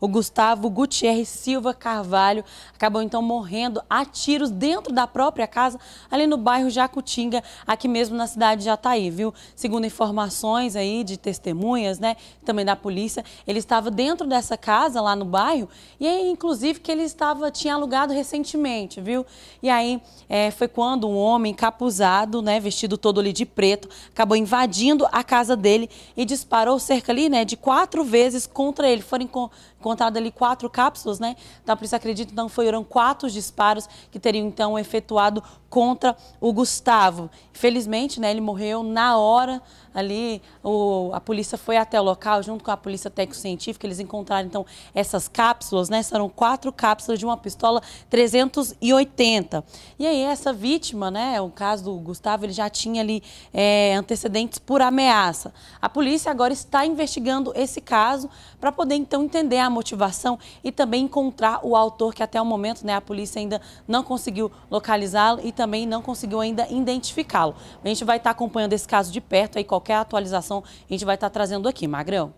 o Gustavo Gutierrez Silva Carvalho acabou então morrendo a tiros dentro da própria casa, ali no bairro Jacutinga, aqui mesmo na cidade de Jataí, viu? Segundo informações aí de testemunhas, né, também da polícia, ele estava dentro dessa casa lá no bairro e aí, inclusive que ele estava tinha alugado recentemente, viu? E aí é, foi quando um homem capuzado, né, vestido todo ali de preto, acabou invadindo a casa dele e disparou cerca ali, né, de quatro vezes contra ele. Foram encontrado ali quatro cápsulas, né? Então a polícia acredita então foram quatro disparos que teriam então efetuado contra o Gustavo. Infelizmente, né, ele morreu na hora ali, o, a polícia foi até o local junto com a polícia técnico-científica, eles encontraram então essas cápsulas, né? Serão quatro cápsulas de uma pistola 380. E aí essa vítima, né, o caso do Gustavo, ele já tinha ali é, antecedentes por ameaça. A polícia agora está investigando esse caso para poder então entender a motivação e também encontrar o autor, que até o momento né, a polícia ainda não conseguiu localizá-lo e também não conseguiu ainda identificá-lo. A gente vai estar acompanhando esse caso de perto, aí qualquer atualização a gente vai estar trazendo aqui. Magrão.